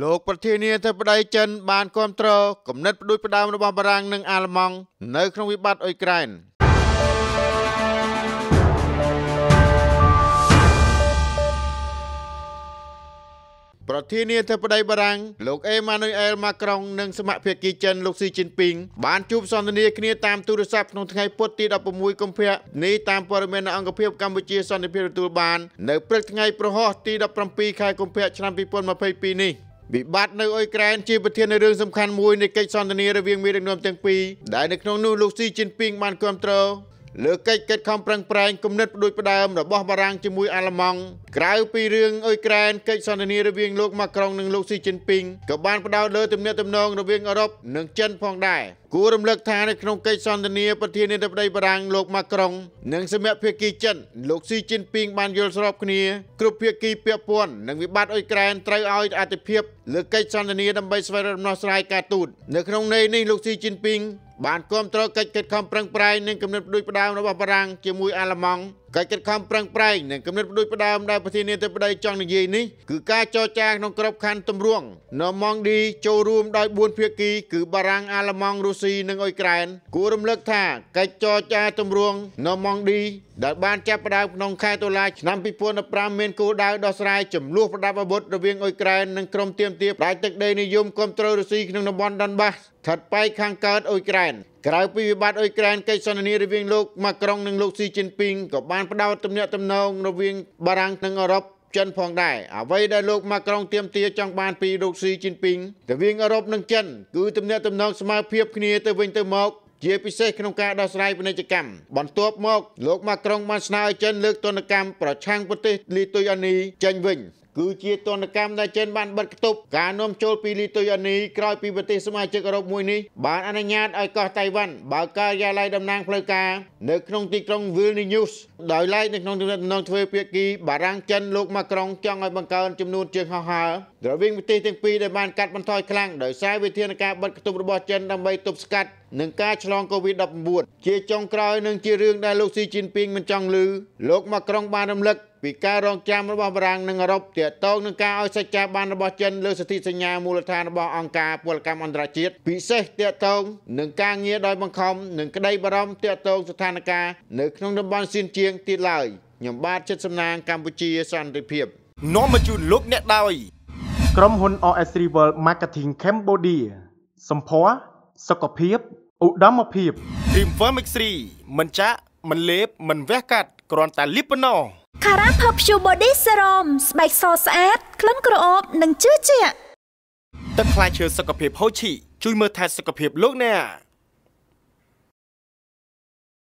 លោកប្រធានាធិបតីចិនបានគ្រប់គ្រងគំនិតផ្ដួចផ្ដើមរបស់បារាំងនិងអាល្លឺម៉ង់នៅក្នុងវិបត្តិអ៊ុយក្រែនប្រធានាធិបតីបារាំងលោកអេម៉ានុយអែលម៉ាក្រុងនិងសមាភិកីចិនលោកស៊ីជីនពីងបានជួបសន្ទនាគ្នាតាមទូរស័ព្ទក្នុងថ្ងៃពុធទី16កុម្ភៈនេះតាមព័ត៌មានអង្គភាពកម្ពុជា សន្និភាពទទួលបាននៅព្រឹកថ្ងៃប្រហោះទី17ខែកុម្ភៈឆ្នាំ2022នេះវិបត្តិនៅអ៊ុយក្រែនជាប្រធាននៃរឿងសំខាន់មួយនៃកិច្ចសន្ទនារវាងមេដឹកនាំទាំងពីរដែលនៅក្នុងនោះលោកស៊ីជីនពីងបានគ្រប់គ្រងលើកិច្ចកិច្ចខំប្រឹងប្រែងគំនិតផ្ដួចផ្ដើមរបស់បារាំងជាមួយអាល្លឺម៉ង់ក្រៅពីរឿងអ៊ុយក្រែនកិច្ចសន្ទនារវាងលោកម៉ាក្រុងនិងលោកស៊ីជីនពីងក៏បានផ្ដោតលើទំនាក់ទំនងរវាងអឺរ៉ុបនិងចិនផងដែរគួររំលឹកថានៅក្នុងកិច្ចសន្ទនាប្រធានាធិបតីបារាំងលោកម៉ាក្រុងនិងសមាភាគីចិនលោកស៊ីជីនពីងបានយល់ស្របគ្នា គ្រប់ភាគីពាក់ព័ន្ធនឹងវិបត្តិអ៊ុយក្រែនត្រូវឲ្យអធិភាពលើកិច្ចសន្ទនាដើម្បីស្វែងរកដំណោះស្រាយការទូតនៅក្នុងន័យនេះលោកស៊ីជីនពីងបានគ្រប់គ្រងកិច្ចខិតខំប្រឹងប្រែងនិងគំនិតដូចផ្ដើមរបស់បារាំងជាមួយអាល្លឺម៉ង់កិច្ចខិតខំប្រឹងប្រែងនិងគំនិតផ្ដួចផ្ដើមដែលប្រធានាធិបតីចង់និយាយនេះគឺការចរចាក្នុងក្របខ័ណ្ឌទម្រង់ណូម៉ង់ឌីចូលរួមដោយ4ភាគីគឺបារាំងអាល្លឺម៉ង់រុស្ស៊ីនិងអ៊ុយក្រែនគួររំលឹកថាកិច្ចចរចាទម្រង់ណូម៉ង់ឌីដែលបានចាប់ផ្ដើមក្នុងខែតុលាឆ្នាំ2015មានគោលដៅដោះស្រាយចំនួនប្រដាប់អាវុធរវាងអ៊ុយក្រែននិងក្រុមទៀមទាផ្ដាច់ទឹកដីនិយមគ្រប់គ្រងរុស្ស៊ីក្នុងតំបន់ដុនបាសស្ថិតប៉ែកខាងកើតអ៊ុយក្រែនក្រៅពីវិបត្តិអ៊ុយក្រែនកិច្ចសន្ទនារវាងលោកម៉ាក្រុងនិងលោកស៊ីជីនពីងក៏បានផ្ដោតទំនាក់ទំនងរវាងបារាំងនិងអឺរ៉ុបចិនផងដែរអ្វីដែលលោកម៉ាក្រុងទាមទារចង់បានពីលោកស៊ីជីនពីងទៅវិញអឺរ៉ុបនិងចិន គឺទំនាក់ទំនងស្មើភាពគ្នាទៅវិញទៅមកជាពិសេសក្នុងការដោះស្រាយពាណិជ្ជកម្មបន្ទាប់មកលោកម៉ាក្រុងបានស្នើឲ្យចិនលើកទណ្ឌកម្មប្រឆាំងប្រទេស លីទុយអានីចេញវិញគឺជាទណ្ឌកម្មដែលចិនបានបិទគប់ការនាំចូលពីលីទុយអានីក្រោយពីប្រទេសសមាជិកអឺរ៉ុបមួយនេះបានអនុញ្ញាតឲ្យកោះតៃវ៉ាន់បើកការិយាល័យតំណាងផ្លូវការនៅក្នុងទីក្រុង Vilnius ដោយឡែកនៅក្នុងទំនាក់ទំនងទ្វេភាគីបារាំងចិនលោកម៉ាក្រុងចង់ឲ្យបង្កើនចំនួនជើងហោះហើររវាងប្រទេសទាំងពីរដែលបានកាត់បន្ថយខ្លាំងដោយសារវិធានការបិទគប់របស់ចិនដើម្បីទប់ស្កាត់នឹងការឆ្លង COVID-19 ជាចុងក្រោយនឹងជារឿងដែលលោកស៊ីជីនពីងមិនចង់ឮលោកម៉ាក្រុងបានរំលឹកពីការរងចាំរបស់បារាំងនិងអឺរ៉ុបទាក់ទងនឹងការឲ្យសេចក្តីបានរបស់ចិនលើសិទ្ធិសញ្ញាមូលដ្ឋានរបស់អង្គការពលកម្មអន្តរជាតិពិសេសទាក់ទងនឹងការងារដោយបង្ខំនិងក្តីបារម្ភទាក់ទងស្ថានភាពនៅក្នុងតំបន់សៀនជៀងទៀតឡើយខ្ញុំបាទចិត្តសំណាងកម្ពុជាសន្តិភាពនាំមកជូនលោកអ្នកដោយក្រុមហ៊ុន OS Rival Marketing Cambodia សម្ផស្សសុខភាពឧត្តមភាព Dream Firm X3 មិនចាក់មិនលេបមិនវះកាត់គ្រាន់តែលីបប៉ុណ្ណោះ Cara Perfume Body Serum ស្បែកសស្អាតក្លិនក្រអូបនិងជឿជាក់ទឹកផ្លែឈើសុខភាពហូជីជួយមើលថែសុខភាពលោកអ្នក